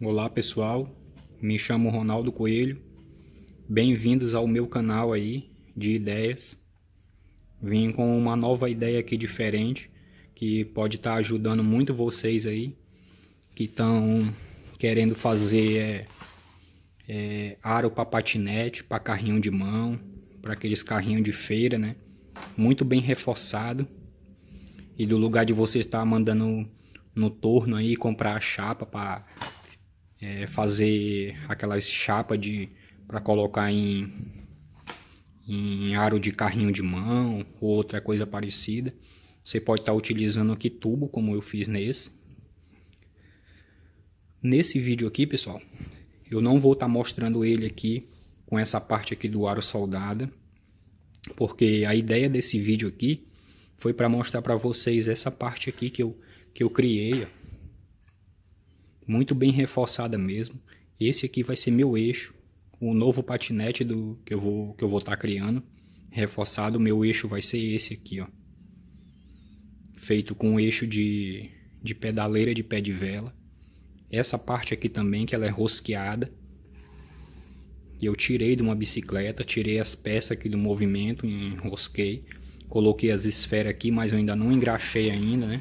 Olá pessoal, me chamo Ronaldo Coelho. Bem-vindos ao meu canal aí de ideias. Vim com uma nova ideia aqui diferente que pode estar tá ajudando muito vocês aí que estão querendo fazer é, é, aro para patinete, para carrinho de mão, para aqueles carrinhos de feira, né? Muito bem reforçado e do lugar de você estar mandando no torno aí, comprar a chapa para é, fazer aquelas chapas de para colocar em, em aro de carrinho de mão ou outra coisa parecida. Você pode estar utilizando aqui tubo, como eu fiz nesse. Nesse vídeo aqui, pessoal, eu não vou estar mostrando ele aqui com essa parte aqui do aro soldada, porque a ideia desse vídeo aqui foi para mostrar para vocês essa parte aqui que eu, que eu criei, ó. muito bem reforçada mesmo. Esse aqui vai ser meu eixo, o novo patinete do que eu vou que eu vou estar tá criando, reforçado. Meu eixo vai ser esse aqui, ó, feito com eixo de de pedaleira de pé de vela. Essa parte aqui também que ela é rosqueada. Eu tirei de uma bicicleta, tirei as peças aqui do movimento, enrosquei. Coloquei as esferas aqui, mas eu ainda não engraxei ainda, né?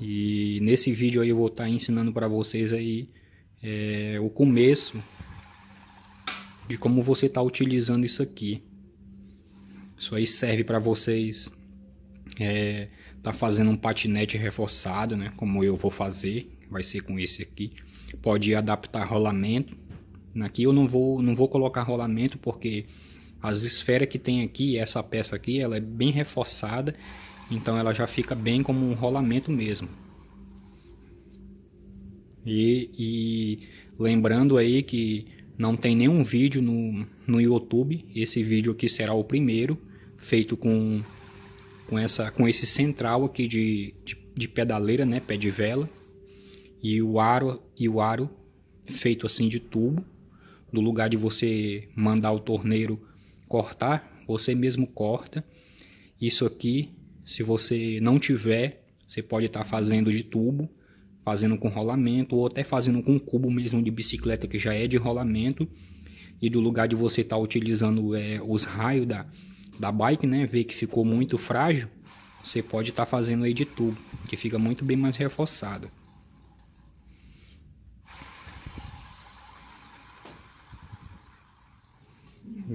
E nesse vídeo aí eu vou estar tá ensinando para vocês aí é, o começo de como você está utilizando isso aqui. Isso aí serve para vocês é, tá fazendo um patinete reforçado, né? Como eu vou fazer, vai ser com esse aqui. Pode adaptar rolamento. Aqui eu não vou, não vou colocar rolamento porque as esferas que tem aqui, essa peça aqui, ela é bem reforçada, então ela já fica bem como um rolamento mesmo. E, e lembrando aí que não tem nenhum vídeo no, no YouTube, esse vídeo aqui será o primeiro, feito com, com, essa, com esse central aqui de, de, de pedaleira, né, pé de vela, e o aro, e o aro feito assim de tubo, do lugar de você mandar o torneiro cortar, você mesmo corta. Isso aqui, se você não tiver, você pode estar tá fazendo de tubo, fazendo com rolamento ou até fazendo com cubo mesmo de bicicleta que já é de rolamento. E do lugar de você estar tá utilizando é, os raios da, da bike, né, ver que ficou muito frágil, você pode estar tá fazendo aí de tubo, que fica muito bem mais reforçado.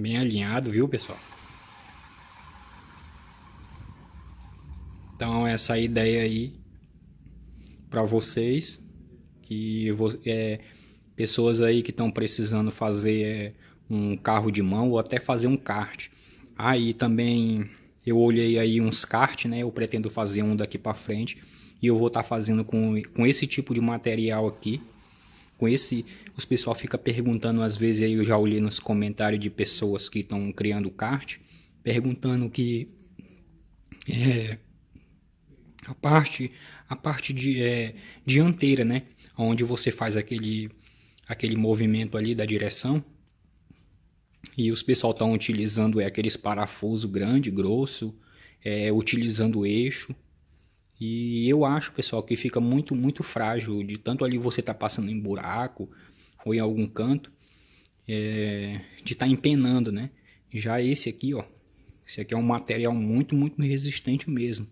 bem alinhado, viu, pessoal? Então, essa é ideia aí para vocês que é, pessoas aí que estão precisando fazer é, um carro de mão ou até fazer um kart. Aí ah, também eu olhei aí uns kart, né? Eu pretendo fazer um daqui para frente e eu vou estar tá fazendo com, com esse tipo de material aqui com esse, os pessoal fica perguntando às vezes aí eu já olhei nos comentários de pessoas que estão criando kart, perguntando que é, a parte a parte de é, dianteira, né, onde você faz aquele aquele movimento ali da direção e os pessoal estão utilizando é aqueles parafuso grande, grosso, é, utilizando eixo e eu acho, pessoal, que fica muito, muito frágil de tanto ali você tá passando em buraco ou em algum canto, é, de estar tá empenando, né? Já esse aqui, ó, esse aqui é um material muito, muito resistente mesmo.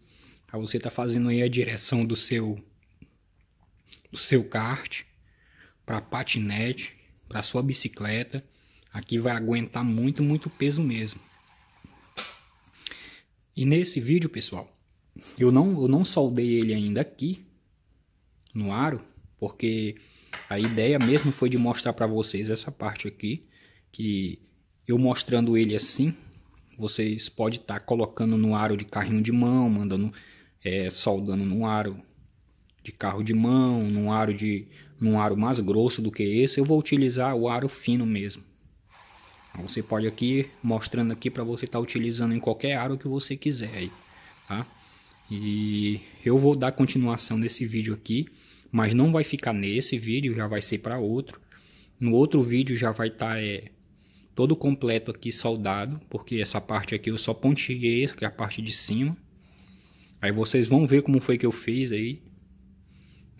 Aí tá, você tá fazendo aí a direção do seu do seu kart para patinete, para sua bicicleta. Aqui vai aguentar muito, muito peso mesmo. E nesse vídeo, pessoal, eu não, eu não soldei ele ainda aqui no aro, porque a ideia mesmo foi de mostrar para vocês essa parte aqui, que eu mostrando ele assim, vocês podem estar tá colocando no aro de carrinho de mão, mandando é, soldando no aro de carro de mão, num aro de num aro mais grosso do que esse, eu vou utilizar o aro fino mesmo. Você pode aqui mostrando aqui para você estar tá utilizando em qualquer aro que você quiser aí, tá? E eu vou dar continuação nesse vídeo aqui, mas não vai ficar nesse vídeo, já vai ser para outro. No outro vídeo já vai estar tá, é, todo completo aqui soldado, porque essa parte aqui eu só pontilhei, que é a parte de cima. Aí vocês vão ver como foi que eu fiz aí.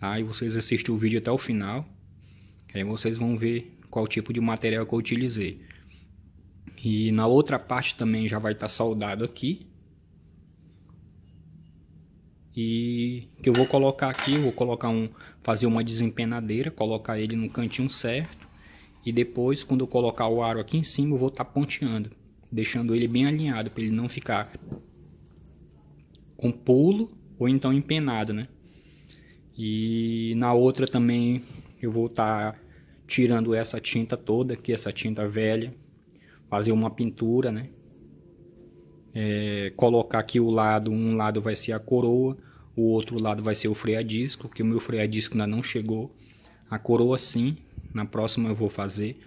Aí tá? vocês assistem o vídeo até o final. Aí vocês vão ver qual tipo de material que eu utilizei. E na outra parte também já vai estar tá soldado aqui e que eu vou colocar aqui, vou colocar um, fazer uma desempenadeira, colocar ele no cantinho certo e depois quando eu colocar o aro aqui em cima eu vou estar tá ponteando, deixando ele bem alinhado para ele não ficar com pulo ou então empenado, né? E na outra também eu vou estar tá tirando essa tinta toda, que essa tinta velha, fazer uma pintura, né? é, colocar que o lado, um lado vai ser a coroa, o outro lado vai ser o freio a disco, que o meu freio a disco ainda não chegou. A coroa sim, na próxima eu vou fazer,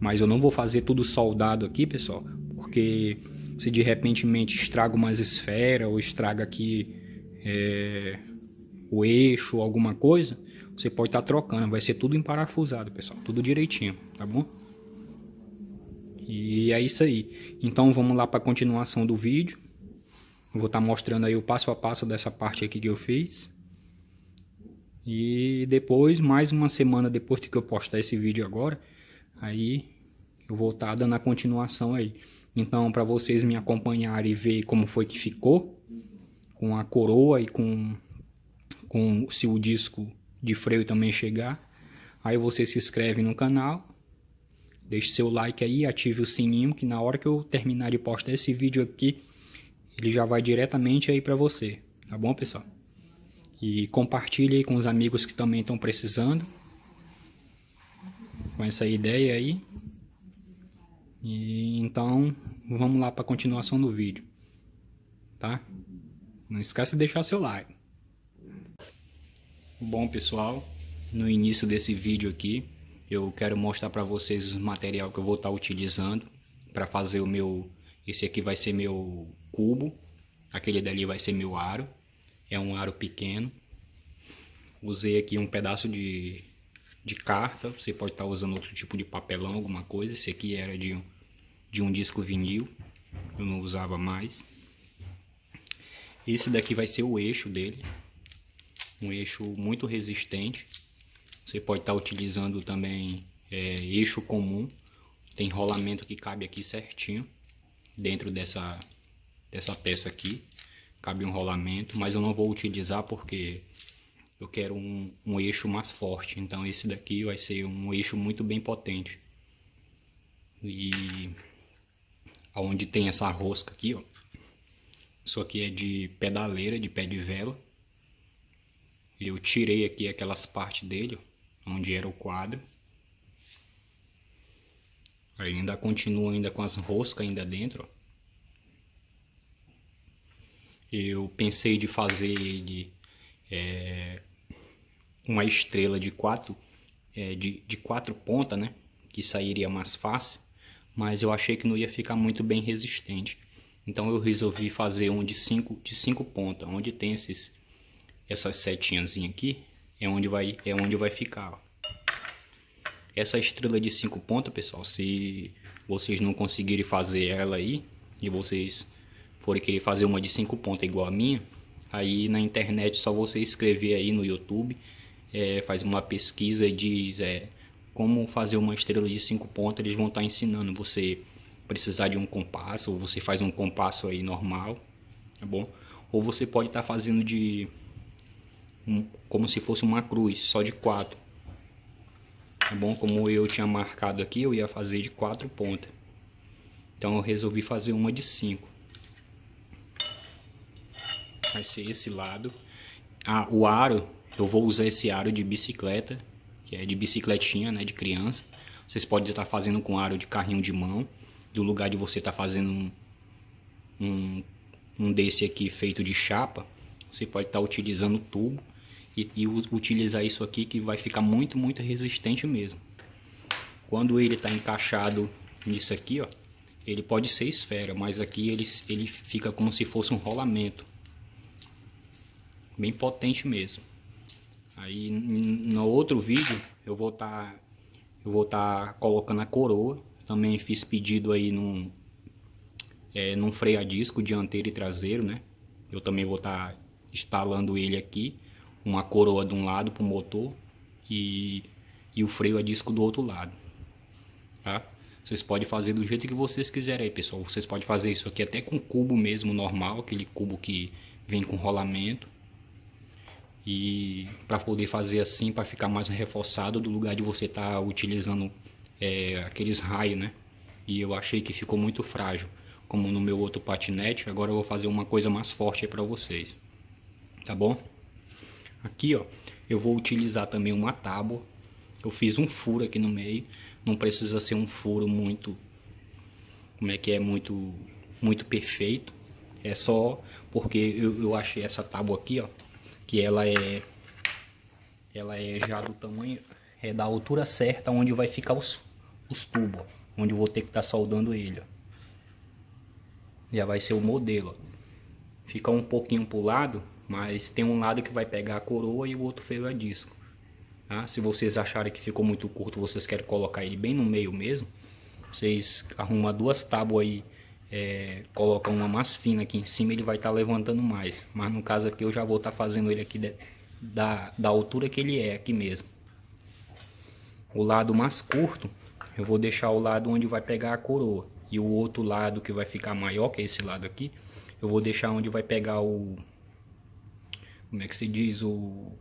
mas eu não vou fazer tudo soldado aqui, pessoal, porque se de repente estraga umas esfera ou estraga aqui é, o eixo, alguma coisa, você pode estar tá trocando, vai ser tudo emparafusado, pessoal, tudo direitinho, tá bom? E é isso aí. Então vamos lá para a continuação do vídeo. Vou estar tá mostrando aí o passo a passo dessa parte aqui que eu fiz. E depois, mais uma semana depois que eu postar esse vídeo agora, aí eu vou estar tá dando a continuação aí. Então, para vocês me acompanharem e ver como foi que ficou com a coroa e com, com se o disco de freio também chegar, aí você se inscreve no canal Deixe seu like aí, ative o sininho que na hora que eu terminar de postar esse vídeo aqui, ele já vai diretamente aí para você, tá bom, pessoal? E compartilhe aí com os amigos que também estão precisando com essa ideia aí. E então, vamos lá para a continuação do vídeo, tá? Não esquece de deixar seu like. Bom, pessoal, no início desse vídeo aqui, eu quero mostrar para vocês o material que eu vou estar tá utilizando para fazer o meu... Esse aqui vai ser meu cubo, aquele dali vai ser meu aro. É um aro pequeno. Usei aqui um pedaço de, de carta, você pode estar tá usando outro tipo de papelão, alguma coisa. Esse aqui era de, de um disco vinil, eu não usava mais. Esse daqui vai ser o eixo dele, um eixo muito resistente. Você pode estar tá utilizando também é, eixo comum. Tem rolamento que cabe aqui certinho. Dentro dessa, dessa peça aqui. Cabe um rolamento. Mas eu não vou utilizar porque eu quero um, um eixo mais forte. Então esse daqui vai ser um eixo muito bem potente. E onde tem essa rosca aqui, ó. Isso aqui é de pedaleira, de pé de vela. Eu tirei aqui aquelas partes dele, ó onde era o quadro. Aí ainda continua ainda com as roscas ainda dentro. Eu pensei de fazer ele é, uma estrela de quatro é, de, de quatro pontas, né? Que sairia mais fácil, mas eu achei que não ia ficar muito bem resistente. Então eu resolvi fazer um de cinco de cinco pontas, onde tem esses essas setinhas aqui, é onde vai, é onde vai ficar. Essa estrela de cinco pontas, pessoal, se vocês não conseguirem fazer ela aí, e vocês forem querer fazer uma de cinco pontas igual a minha, aí na internet só você escrever aí no YouTube, é, faz uma pesquisa e diz é, como fazer uma estrela de cinco pontas, eles vão estar tá ensinando você precisar de um compasso, ou você faz um compasso aí normal, tá bom? Ou você pode estar tá fazendo de um, como se fosse uma cruz, só de quatro. Tá bom? Como eu tinha marcado aqui, eu ia fazer de quatro pontas. Então eu resolvi fazer uma de cinco. Vai ser esse lado. Ah, o aro, eu vou usar esse aro de bicicleta, que é de bicicletinha, né, de criança. Vocês podem estar fazendo com aro de carrinho de mão, do lugar de você estar fazendo um, um, um desse aqui feito de chapa, você pode estar utilizando tubo e, e utilizar isso aqui que vai ficar muito, muito resistente mesmo. Quando ele está encaixado nisso aqui, ó, ele pode ser esfera, mas aqui ele, ele fica como se fosse um rolamento. Bem potente mesmo. Aí no outro vídeo eu vou estar tá, eu vou estar tá colocando a coroa. Também fiz pedido aí num, é, num freio a disco dianteiro e traseiro, né? Eu também vou estar tá instalando ele aqui uma coroa de um lado para o motor e, e o freio a disco do outro lado. Tá? Vocês podem fazer do jeito que vocês quiserem aí, pessoal. Vocês podem fazer isso aqui até com cubo mesmo normal, aquele cubo que vem com rolamento. E para poder fazer assim, para ficar mais reforçado do lugar de você estar tá utilizando é, aqueles raios, né? E eu achei que ficou muito frágil, como no meu outro patinete. Agora eu vou fazer uma coisa mais forte para vocês. Tá bom? Aqui, ó, eu vou utilizar também uma tábua. Eu fiz um furo aqui no meio. Não precisa ser um furo muito... Como é que é? Muito, muito perfeito. É só porque eu, eu achei essa tábua aqui, ó. Que ela é... Ela é já do tamanho... É da altura certa onde vai ficar os, os tubos, Onde eu vou ter que estar tá soldando ele, ó. Já vai ser o modelo, ó. Fica um pouquinho pro lado mas tem um lado que vai pegar a coroa e o outro freio a disco. Tá? Se vocês acharem que ficou muito curto, vocês querem colocar ele bem no meio mesmo, vocês arrumam duas tábuas aí, é, colocam uma mais fina aqui em cima, ele vai estar tá levantando mais. Mas no caso aqui eu já vou estar tá fazendo ele aqui de, da, da altura que ele é aqui mesmo. O lado mais curto, eu vou deixar o lado onde vai pegar a coroa. E o outro lado que vai ficar maior, que é esse lado aqui, eu vou deixar onde vai pegar o, como é que se diz, o,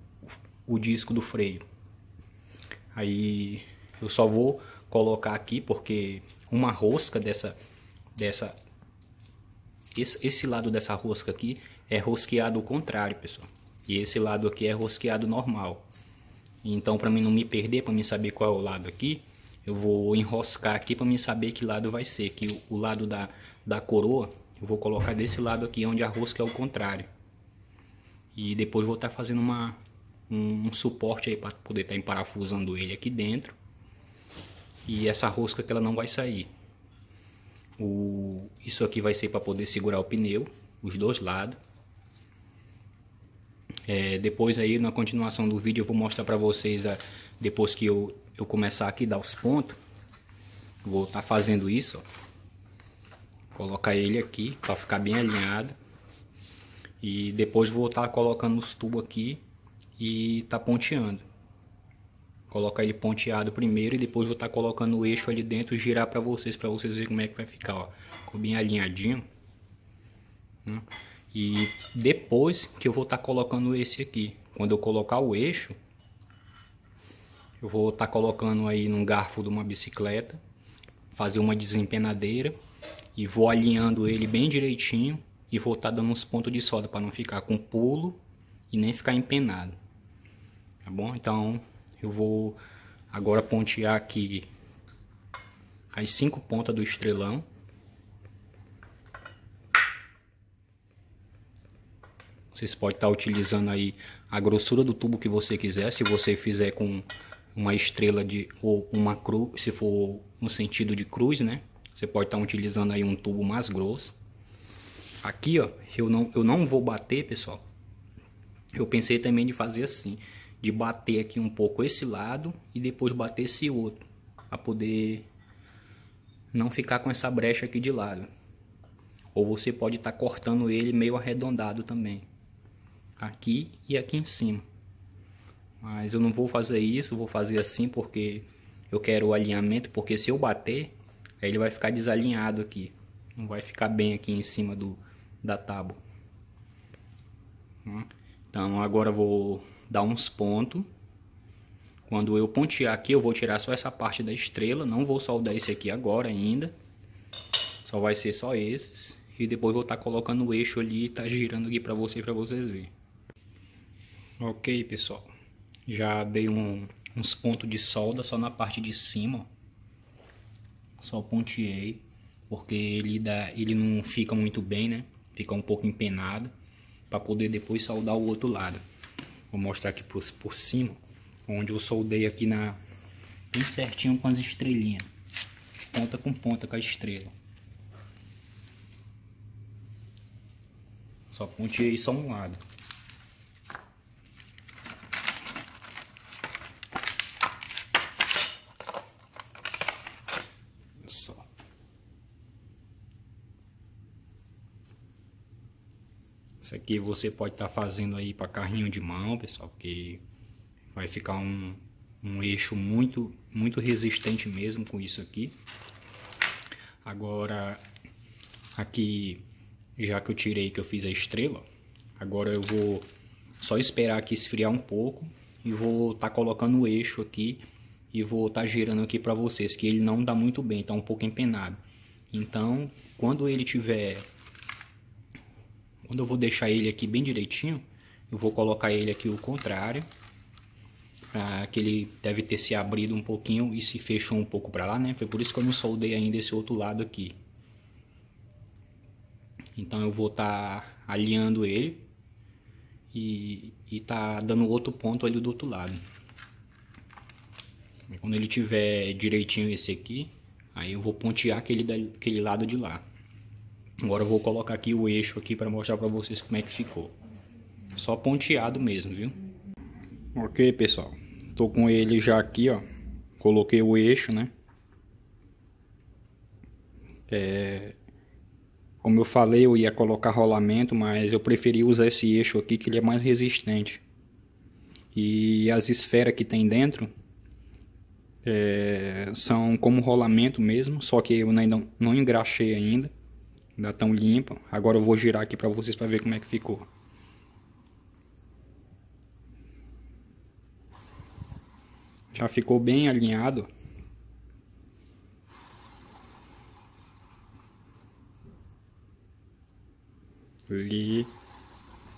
o disco do freio. Aí eu só vou colocar aqui porque uma rosca dessa, dessa esse, esse lado dessa rosca aqui é rosqueado ao contrário, pessoal. E esse lado aqui é rosqueado normal. Então, para mim não me perder, para mim saber qual é o lado aqui, eu vou enroscar aqui para mim saber que lado vai ser. Que o, o lado da, da coroa, eu vou colocar desse lado aqui, onde a rosca é o contrário e depois vou estar tá fazendo uma, um, um suporte aí para poder estar tá emparafusando ele aqui dentro e essa rosca que ela não vai sair. O, isso aqui vai ser para poder segurar o pneu, os dois lados. É, depois aí na continuação do vídeo eu vou mostrar para vocês a, depois que eu, eu começar aqui dar os pontos. Vou estar tá fazendo isso, ó. Colocar ele aqui para ficar bem alinhado. E depois vou estar tá colocando os tubos aqui e tá ponteando. Colocar ele ponteado primeiro e depois vou estar tá colocando o eixo ali dentro girar para vocês, para vocês verem como é que vai ficar, ó. Ficou bem alinhadinho. Né? E depois que eu vou estar tá colocando esse aqui. Quando eu colocar o eixo, eu vou estar tá colocando aí num garfo de uma bicicleta, fazer uma desempenadeira e vou alinhando ele bem direitinho e vou estar tá dando uns pontos de solda para não ficar com pulo e nem ficar empenado. Tá bom? Então eu vou agora pontear aqui as cinco pontas do estrelão. Vocês podem estar tá utilizando aí a grossura do tubo que você quiser. Se você fizer com uma estrela de ou uma cruz, se for no sentido de cruz, né? Você pode estar tá utilizando aí um tubo mais grosso. Aqui, ó, eu não, eu não vou bater, pessoal. Eu pensei também de fazer assim, de bater aqui um pouco esse lado e depois bater esse outro, para poder não ficar com essa brecha aqui de lado. Ou você pode estar tá cortando ele meio arredondado também. Aqui e aqui em cima. Mas eu não vou fazer isso, vou fazer assim porque eu quero o alinhamento, porque se eu bater, ele vai ficar desalinhado aqui. Não vai ficar bem aqui em cima do, da tábua. Então agora eu vou dar uns pontos. Quando eu pontear aqui, eu vou tirar só essa parte da estrela. Não vou soldar esse aqui agora ainda. Só vai ser só esses. E depois vou estar tá colocando o eixo ali e tá girando aqui para você para vocês verem. Ok, pessoal. Já dei um, uns pontos de solda só na parte de cima. Só ponteei. Porque ele, dá, ele não fica muito bem, né? fica um pouco empenado para poder depois soldar o outro lado. Vou mostrar aqui por, por cima, onde eu soldei aqui na bem certinho com as estrelinhas, ponta com ponta com a estrela. Só isso só um lado. que você pode estar tá fazendo aí para carrinho de mão, pessoal, porque vai ficar um, um eixo muito, muito resistente mesmo com isso aqui. Agora, aqui, já que eu tirei que eu fiz a estrela, agora eu vou só esperar aqui esfriar um pouco e vou estar tá colocando o eixo aqui e vou estar tá girando aqui para vocês, que ele não dá muito bem, está um pouco empenado. Então, quando ele tiver quando eu vou deixar ele aqui bem direitinho, eu vou colocar ele aqui o contrário. para que ele deve ter se abrido um pouquinho e se fechou um pouco para lá, né? Foi por isso que eu não soldei ainda esse outro lado aqui. Então eu vou estar tá alinhando ele e, e tá dando outro ponto ali do outro lado. Quando ele tiver direitinho esse aqui, aí eu vou pontear aquele, aquele lado de lá. Agora eu vou colocar aqui o eixo aqui para mostrar para vocês como é que ficou. Só ponteado mesmo, viu? Ok, pessoal. Tô com ele já aqui, ó. Coloquei o eixo, né? É... Como eu falei, eu ia colocar rolamento, mas eu preferi usar esse eixo aqui que ele é mais resistente. E as esferas que tem dentro é... são como rolamento mesmo, só que eu ainda não engraxei ainda. Ainda tão limpo Agora eu vou girar aqui para vocês para ver como é que ficou. Já ficou bem alinhado. Ele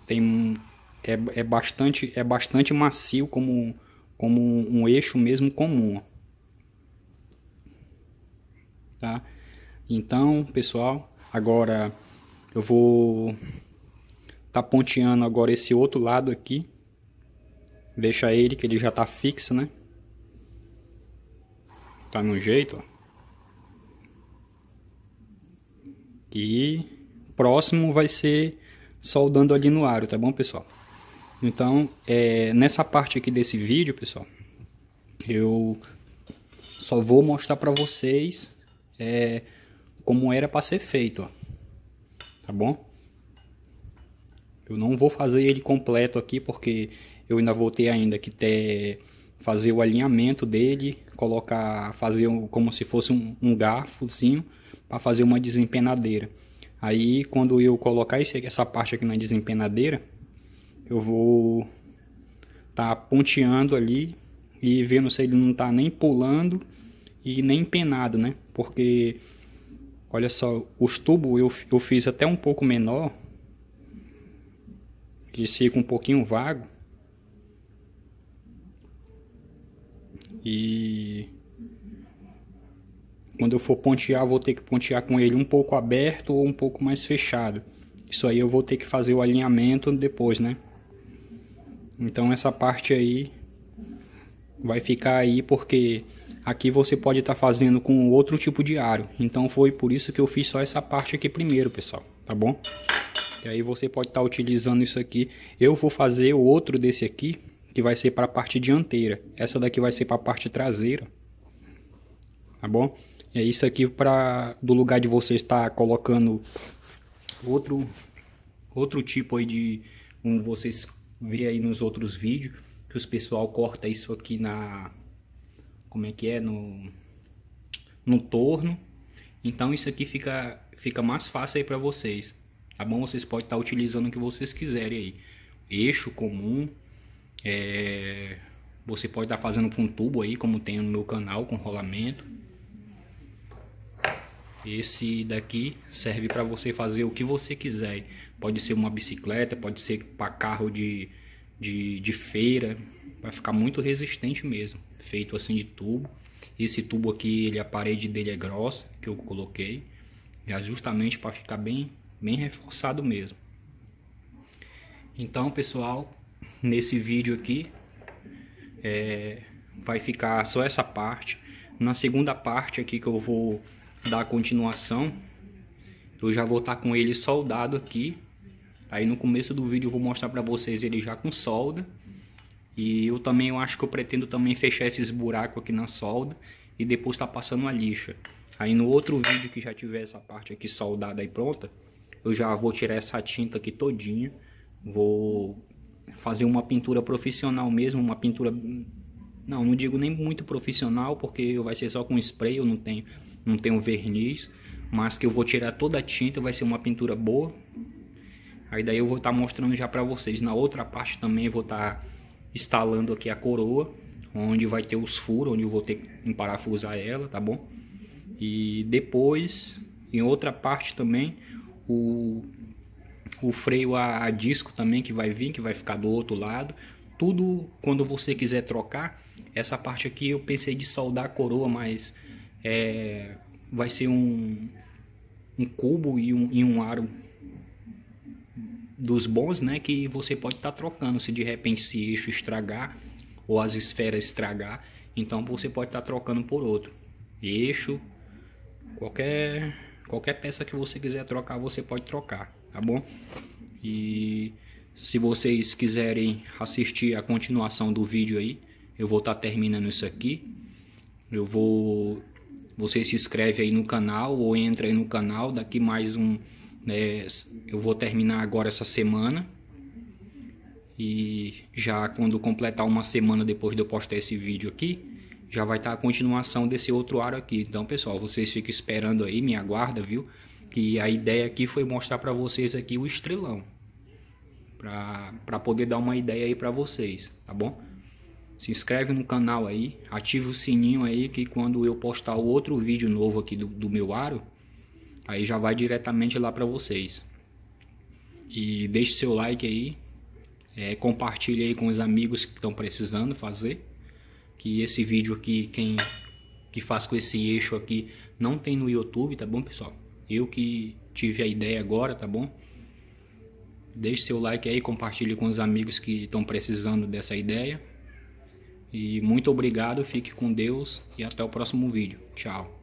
tem é, é bastante é bastante macio como como um eixo mesmo comum, tá? Então, pessoal, Agora eu vou tá ponteando agora esse outro lado aqui. Deixa ele que ele já tá fixo, né? Tá no jeito, ó. E próximo vai ser soldando ali no aro, tá bom, pessoal? Então, é, nessa parte aqui desse vídeo, pessoal, eu só vou mostrar pra vocês... É, como era para ser feito, ó. tá bom? Eu não vou fazer ele completo aqui porque eu ainda vou ter ainda que ter fazer o alinhamento dele, colocar, fazer um, como se fosse um, um garfozinho para fazer uma desempenadeira. Aí quando eu colocar esse, essa parte aqui na desempenadeira, eu vou tá ponteando ali e vendo se ele não tá nem pulando e nem penado, né? Porque Olha só, os tubos eu, eu fiz até um pouco menor. De ficam um pouquinho vago. E quando eu for pontear, vou ter que pontear com ele um pouco aberto ou um pouco mais fechado. Isso aí eu vou ter que fazer o alinhamento depois, né? Então essa parte aí vai ficar aí porque Aqui você pode estar tá fazendo com outro tipo de aro. Então foi por isso que eu fiz só essa parte aqui primeiro, pessoal. Tá bom? E aí você pode estar tá utilizando isso aqui. Eu vou fazer o outro desse aqui, que vai ser para a parte dianteira. Essa daqui vai ser para a parte traseira. Tá bom? é isso aqui para do lugar de você estar colocando outro outro tipo aí de como vocês vê aí nos outros vídeos que os pessoal corta isso aqui na como é que é no no torno. Então isso aqui fica fica mais fácil aí para vocês. Tá bom? Vocês podem estar tá utilizando o que vocês quiserem aí. Eixo comum, é... você pode estar tá fazendo com um tubo aí, como tem no meu canal, com rolamento. Esse daqui serve para você fazer o que você quiser. Pode ser uma bicicleta, pode ser para carro de, de, de feira. Vai ficar muito resistente mesmo feito assim de tubo. Esse tubo aqui, ele, a parede dele é grossa, que eu coloquei, É justamente para ficar bem, bem reforçado mesmo. Então, pessoal, nesse vídeo aqui é, vai ficar só essa parte. Na segunda parte aqui que eu vou dar continuação, eu já vou estar tá com ele soldado aqui. Aí no começo do vídeo eu vou mostrar para vocês ele já com solda. E eu também eu acho que eu pretendo também fechar esses buracos aqui na solda e depois tá passando a lixa. Aí no outro vídeo que já tiver essa parte aqui soldada e pronta, eu já vou tirar essa tinta aqui todinha, vou fazer uma pintura profissional mesmo, uma pintura não, não digo nem muito profissional, porque vai ser só com spray, eu não tenho, não tenho verniz, mas que eu vou tirar toda a tinta, vai ser uma pintura boa. Aí daí eu vou estar tá mostrando já para vocês. Na outra parte também vou estar tá instalando aqui a coroa, onde vai ter os furos, onde eu vou ter que parafusar ela, tá bom? E depois, em outra parte também, o, o freio a, a disco também que vai vir, que vai ficar do outro lado. Tudo quando você quiser trocar, essa parte aqui eu pensei de soldar a coroa, mas é, vai ser um, um cubo e um, e um aro dos bons, né, que você pode estar tá trocando se de repente esse eixo estragar ou as esferas estragar, então você pode estar tá trocando por outro. Eixo, qualquer qualquer peça que você quiser trocar, você pode trocar, tá bom? E se vocês quiserem assistir a continuação do vídeo aí, eu vou estar tá terminando isso aqui. Eu vou você se inscreve aí no canal ou entra aí no canal, daqui mais um né? Eu vou terminar agora essa semana. E já quando completar uma semana depois de eu postar esse vídeo aqui, já vai estar tá a continuação desse outro aro aqui. Então, pessoal, vocês fiquem esperando aí, me aguarda, viu? Que a ideia aqui foi mostrar para vocês aqui o estrelão. Para poder dar uma ideia aí para vocês, tá bom? se inscreve no canal aí, ativa o sininho aí que quando eu postar outro vídeo novo aqui do, do meu aro, Aí já vai diretamente lá para vocês. E deixe seu like aí, é, compartilhe aí com os amigos que estão precisando fazer. Que esse vídeo aqui, quem que faz com esse eixo aqui, não tem no YouTube, tá bom, pessoal? Eu que tive a ideia agora, tá bom? Deixe seu like aí, compartilhe com os amigos que estão precisando dessa ideia. E muito obrigado, fique com Deus e até o próximo vídeo. Tchau.